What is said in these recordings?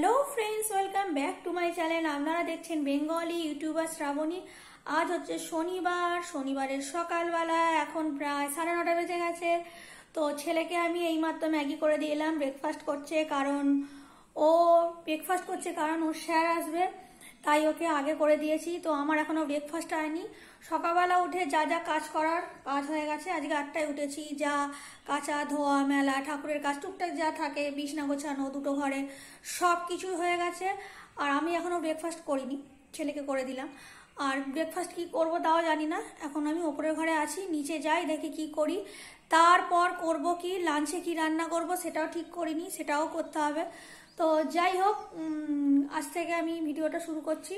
Hello friends welcome back to my channel আপনারা দেখছেন Bengali YouTuber Shrabani আজ হচ্ছে শনিবার শনিবারের সকালবেলা এখন প্রায় সাড়ে নটা বেজে গেছে তো ছেলেকে আমি এই মাত্র ম্যাগি করে এলাম ব্রেকফাস্ট করছে কারণ ও ব্রেকফাস্ট করছে কারণ ও স্যার আসবে তাই ওকে আগে করে দিয়েছি তো আমার এখনও ব্রেকফাস্ট হয়নি সকালবেলা উঠে যা যা কাজ করার কাজ হয়ে গেছে আজকে আটটায় উঠেছি যা কাঁচা ধোয়া মেলা ঠাকুরের কাজ টুকটাক যা থাকে বিছনা গোছানো দুটো ঘরে সব কিছু হয়ে গেছে আর আমি এখনও ব্রেকফাস্ট করিনি ছেলেকে করে দিলাম আর ব্রেকফাস্ট কি করব তাও জানি না এখন আমি ওপরের ঘরে আছি নিচে যাই দেখি কি করি তারপর করব কি লাঞ্চে কি রান্না করব সেটাও ঠিক করিনি সেটাও করতে হবে তো যাই হোক আজ থেকে আমি ভিডিওটা শুরু করছি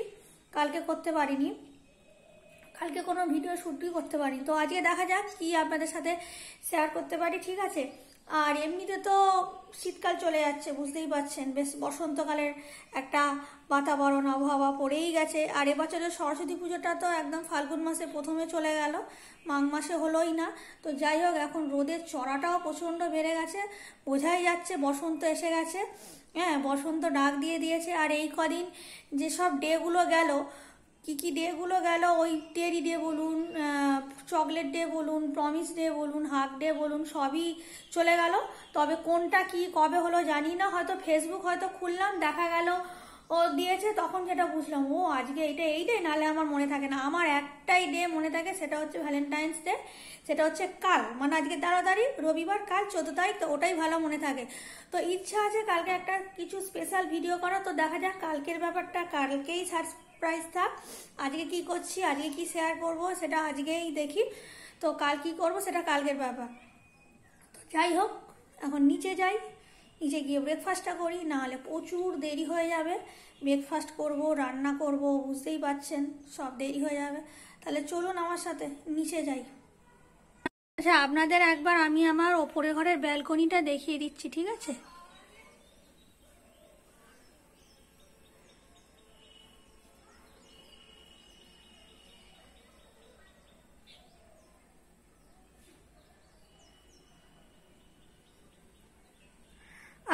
কালকে করতে পারিনি কালকে কোনো ভিডিও শ্যুটই করতে পারি তো আজকে দেখা যাক কি আপনাদের সাথে শেয়ার করতে পারি ঠিক আছে আর এমনিতে তো শীতকাল চলে যাচ্ছে বুঝতেই পারছেন বেশ বসন্তকালের একটা বাতাবরণ আবহাওয়া পড়েই গেছে আর এবছরের সরস্বতী পুজোটা তো একদম ফাল্গুন মাসে প্রথমে চলে গেল মাঘ মাসে হলোই না তো যাই হোক এখন রোদের চড়াটাও প্রচণ্ড বেড়ে গেছে বোঝাই যাচ্ছে বসন্ত এসে গেছে হ্যাঁ বসন্ত ডাক দিয়ে দিয়েছে আর এই কদিন যেসব ডেগুলো গেল কি কি ডেগুলো গেল ওই টেরি ডে বলুন চকলেট ডে বলুন প্রমিস ডে বলুন হাক ডে বলুন সবই চলে গেল তবে কোনটা কি কবে হলো জানি না হয়তো ফেসবুক হয়তো খুললাম দেখা গেল ও দিয়েছে তখন যেটা বুঝলাম ও আজকে এইটা এই ডে নাহলে আমার মনে থাকে না আমার একটাই ডে মনে থাকে সেটা হচ্ছে ভ্যালেন্টাইন্স ডে সেটা হচ্ছে কাল মানে আজকে তেরো তারিখ রবিবার কাল চোদ্দ তারিখ তো ওটাই ভালো মনে থাকে তো ইচ্ছা আছে কালকে একটা কিছু স্পেশাল ভিডিও করা তো দেখা যাক কালকের ব্যাপারটা কালকেই সার্চ প্রাইস থাক আজকে কি করছি আজকে কি শেয়ার করব সেটা আজকেই দেখি তো কাল কি করব সেটা কালকের ব্যাপার তো যাই হোক এখন নিচে যাই নিচে গিয়ে ব্রেকফাস্টটা করি নাহলে প্রচুর দেরি হয়ে যাবে ব্রেকফাস্ট করব রান্না করব বুঝতেই পারছেন সব দেরি হয়ে যাবে তাহলে চলুন আমার সাথে নিচে যাই আচ্ছা আপনাদের একবার আমি আমার ওপরের ঘরের ব্যালকনিটা দেখিয়ে দিচ্ছি ঠিক আছে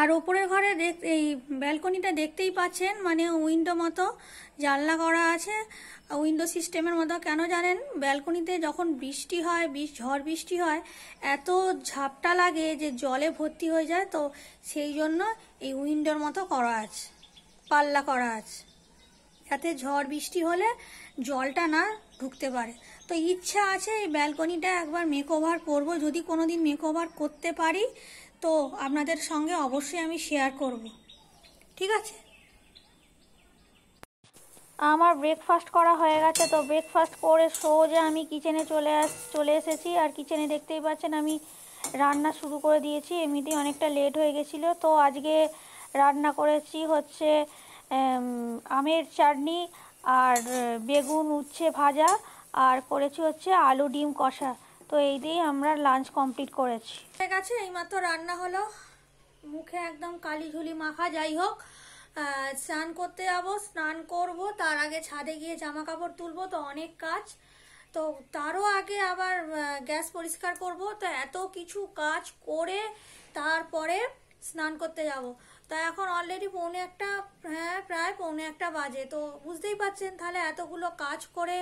আর ওপরের ঘরে দেখ এই ব্যালকনিটা দেখতেই পাচ্ছেন মানে উইন্ডো মতো জানলা করা আছে উইন্ডো সিস্টেমের মতো কেন জানেন ব্যালকনিতে যখন বৃষ্টি হয় বিষ ঝড় বৃষ্টি হয় এত ঝাপটা লাগে যে জলে ভর্তি হয়ে যায় তো সেই জন্য এই উইন্ডোর মতো করা আছে পাল্লা করা আছে যাতে ঝড় বৃষ্টি হলে জলটা না ঢুকতে পারে তো ইচ্ছা আছে এই ব্যালকনিটা একবার মেকওভার করব যদি কোনোদিন মেকওভার করতে পারি তো আপনাদের সঙ্গে অবশ্যই আমি শেয়ার করব ঠিক আছে আমার ব্রেকফাস্ট করা হয়ে গেছে তো ব্রেকফাস্ট করে সোজা আমি কিচেনে চলে আস চলে এসেছি আর কিচেনে দেখতেই পাচ্ছেন আমি রান্না শুরু করে দিয়েছি এমনিতেই অনেকটা লেট হয়ে গেছিলো তো আজকে রান্না করেছি হচ্ছে আমের চাটনি আর বেগুন উচ্ছে ভাজা আর করেছি হচ্ছে আলু ডিম কষা তো এই দিয়েই আমরা লাঞ্চ কমপ্লিট করেছি ঠিক আছে এইমাত্র রান্না হলো মুখে একদম কালি ঝুলি মাখা যাই হোক স্নান করতে যাবো স্নান করব তার আগে ছাদে গিয়ে জামা কাপড় তুলবো তো অনেক কাজ তো তারও আগে আবার গ্যাস পরিষ্কার করব তো এত কিছু কাজ করে তারপরে স্নান করতে যাব তা এখন অলরেডি পৌনে একটা হ্যাঁ প্রায় পৌনে একটা বাজে তো বুঝতেই পারছেন তাহলে এতগুলো কাজ করে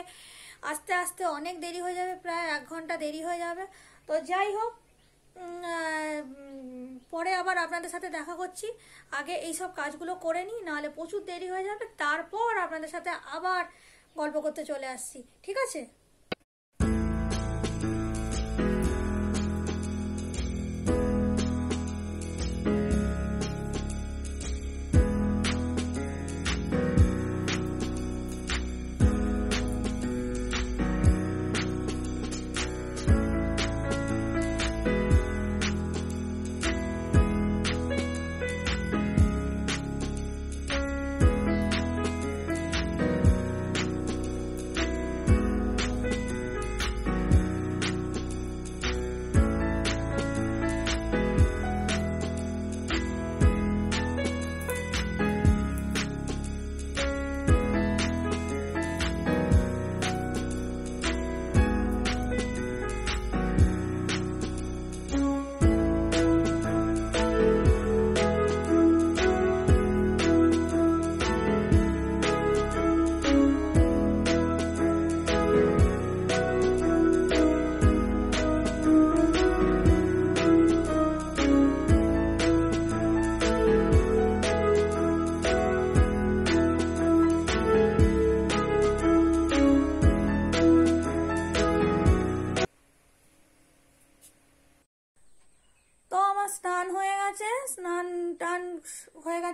আস্তে আস্তে অনেক দেরি হয়ে যাবে প্রায় এক ঘন্টা দেরি হয়ে যাবে তো যাই হোক পরে আবার আপনাদের সাথে দেখা করছি আগে এই সব কাজগুলো করে নিই নাহলে প্রচুর দেরি হয়ে যাবে তারপর আপনাদের সাথে আবার গল্প করতে চলে আসছি ঠিক আছে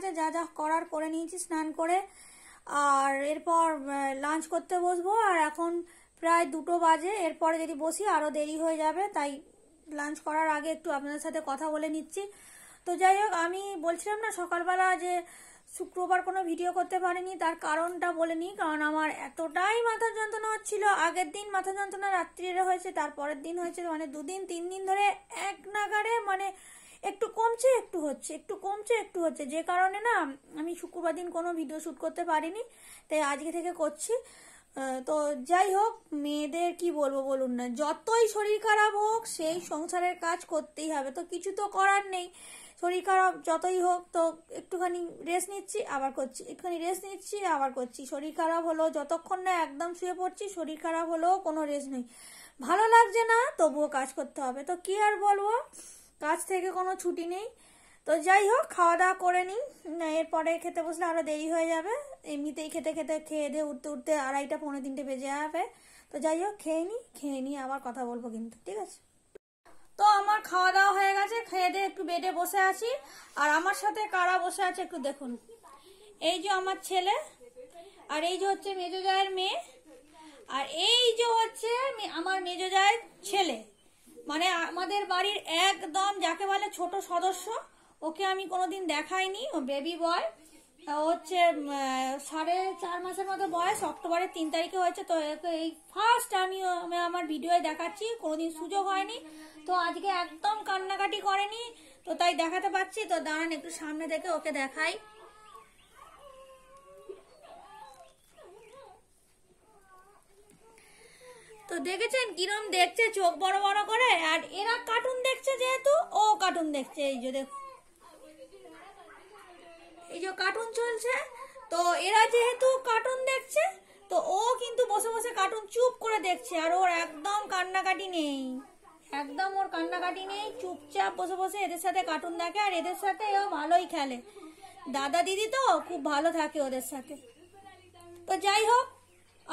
আছে যা যা করার করে নিয়েছি স্নান করে আর এরপর লাঞ্চ করতে বসবো আর এখন প্রায় দুটো বাজে এরপরে যদি বসি আরও দেরি হয়ে যাবে তাই লাঞ্চ করার আগে একটু আপনাদের সাথে কথা বলে নিচ্ছি তো যাই হোক আমি বলছিলাম না সকালবেলা যে শুক্রবার কোনো ভিডিও করতে পারিনি তার কারণটা বলে নিই কারণ আমার এতটাই মাথা যন্ত্রণা হচ্ছিল আগের দিন মাথা যন্ত্রণা রাত্রিরে হয়েছে তারপরের দিন হয়েছে মানে দুদিন তিন দিন ধরে এক নাগারে মানে একটু কমছে একটু হচ্ছে একটু কমছে একটু হচ্ছে যে কারণে না আমি শুক্রবার দিন কোনো ভিডিও শ্যুট করতে পারিনি তাই আজকে থেকে করছি তো যাই হোক মেয়েদের কি বলবো বলুন না যতই শরীর খারাপ হোক সেই সংসারের কাজ করতেই হবে তো কিছু তো করার নেই শরীর খারাপ যতই হোক তো একটুখানি রেস্ট নিচ্ছি আবার করছি একটুখানি রেস্ট নিচ্ছি আবার করছি শরীর খারাপ হলো যতক্ষণ না একদম শুয়ে পড়ছি শরীর খারাপ হলেও কোনো রেস্ট নেই ভালো লাগছে না তবুও কাজ করতে হবে তো কি আর বলবো কাজ থেকে কোনো ছুটি নেই তো যাই হোক খাওয়া দাওয়া করে নিই না এরপরে খেতে বসলে আরও দেরি হয়ে যাবে এমনিতেই খেতে খেতে খেয়ে দিয়ে উঠতে উঠতে আড়াইটা পনেরো তিনটে বেজে যাবে তো যাই হোক খেয়ে নিই খেয়ে নিই আবার কথা বলবো কিন্তু ঠিক আছে তো আমার খাওয়া দাওয়া হয়ে গেছে খেয়ে দিয়ে একটু বেডে বসে আছি আর আমার সাথে কারা বসে আছে একটু দেখুন এই যে আমার ছেলে আর এই যে হচ্ছে মেজো জায়ের মেয়ে আর এই যে হচ্ছে আমার মেজো জায়ের ছেলে মানে আমাদের বাড়ির একদম যাকে বলে ছোট সদস্য ওকে আমি কোনোদিন দেখাইনি ও বেবি বয় হচ্ছে সাড়ে চার মাসের মতো বয়স অক্টোবরের তিন তারিখে হয়েছে তো এই ফার্স্ট আমি আমার ভিডিও দেখাচ্ছি কোনোদিন সুযোগ হয়নি তো আজকে একদম কান্নাকাটি করেনি তো তাই দেখাতে পাচ্ছি তো দাঁড়ান একটু সামনে দেখে ওকে দেখাই তো দেখেছেন কিরম দেখছে চোখ বড় বড় করে আর এরা কার্টুন দেখছে যেহেতু ও কার্টুন দেখছে এই যে দেখো এই যে কার্টুন চলছে তো এরা যেহেতু কার্টুন দেখছে তো ও কিন্তু বসে বসে কার্টুন চুপ করে দেখছে আর ওর একদম কান্নাকাটি নেই একদম ওর কান্নাকাটি নেই চুপচাপ বসে বসে এদের সাথে কার্টুন দেখে আর এদের সাথে ও ভালোই খেলে দাদা দিদি তো খুব ভালো থাকে ওদের সাথে তো যাই হোক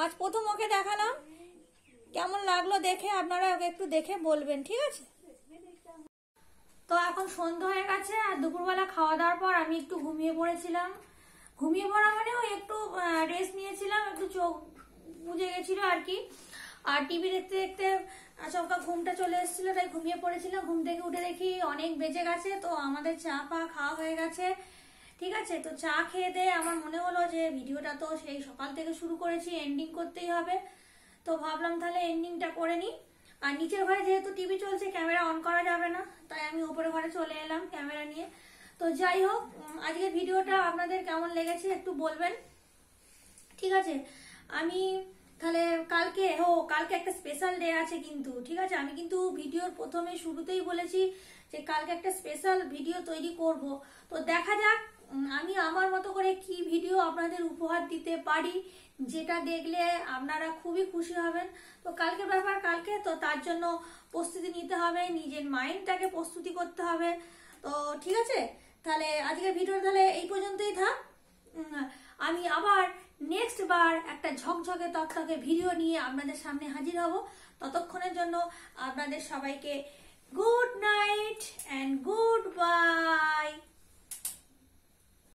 আজ প্রথম ওকে দেখালাম কেমন লাগলো দেখে আপনারা একটু দেখে বলবেন ঠিক আছে তো এখন সন্ধ্যা হয়ে গেছে আর দুপুরবেলা খাওয়া দাওয়ার পর আমি একটু ঘুমিয়ে পড়েছিলাম ঘুমিয়ে পড়া মানেও একটু রেস্ট নিয়েছিলাম একটু চোখ বুঝে গেছিলো আর কি আর টিভি দেখতে দেখতে আচমকা ঘুমটা চলে এসেছিলো তাই ঘুমিয়ে পড়েছিলাম ঘুম থেকে উঠে দেখি অনেক বেজে গেছে তো আমাদের চা পা খাওয়া হয়ে গেছে ঠিক আছে তো চা খেয়ে দিয়ে আমার মনে হলো যে ভিডিওটা তো সেই সকাল থেকে শুরু করেছি এন্ডিং করতেই হবে তো ভাবলাম তাহলে এন্ডিংটা করে নিই আর নিচের ঘরে যেহেতু টিভি চলছে ক্যামেরা অন করা যাবে না তাই আমি উপরে ঘরে চলে এলাম ক্যামেরা নিয়ে তো যাই হোক আজকে ভিডিওটা আপনাদের কেমন লেগেছে একটু বলবেন ঠিক আছে আমি তাহলে কালকে হো কালকে একটা স্পেশাল ডে আছে কিন্তু ঠিক আছে আমি কিন্তু ভিডিওর প্রথমে শুরুতেই বলেছি যে কালকে একটা স্পেশাল ভিডিও তৈরি করব তো দেখা যাক আমি আমার মতো করে কি ভিডিও আপনাদের উপহার দিতে পারি যেটা দেখলে আপনারা খুবই খুশি হবেন তো কালকে ব্যাপার কালকে তো তার জন্য প্রস্তুতি নিতে হবে নিজের মাইন্ডটাকে প্রস্তুতি করতে হবে তো ঠিক আছে তাহলে আজকের ভিডিও তাহলে এই পর্যন্তই থাক আমি আবার নেক্সট বার একটা ঝকঝকে তকতকে ভিডিও নিয়ে আপনাদের সামনে হাজির হব ততক্ষণের জন্য আপনাদের সবাইকে good night and goodbye.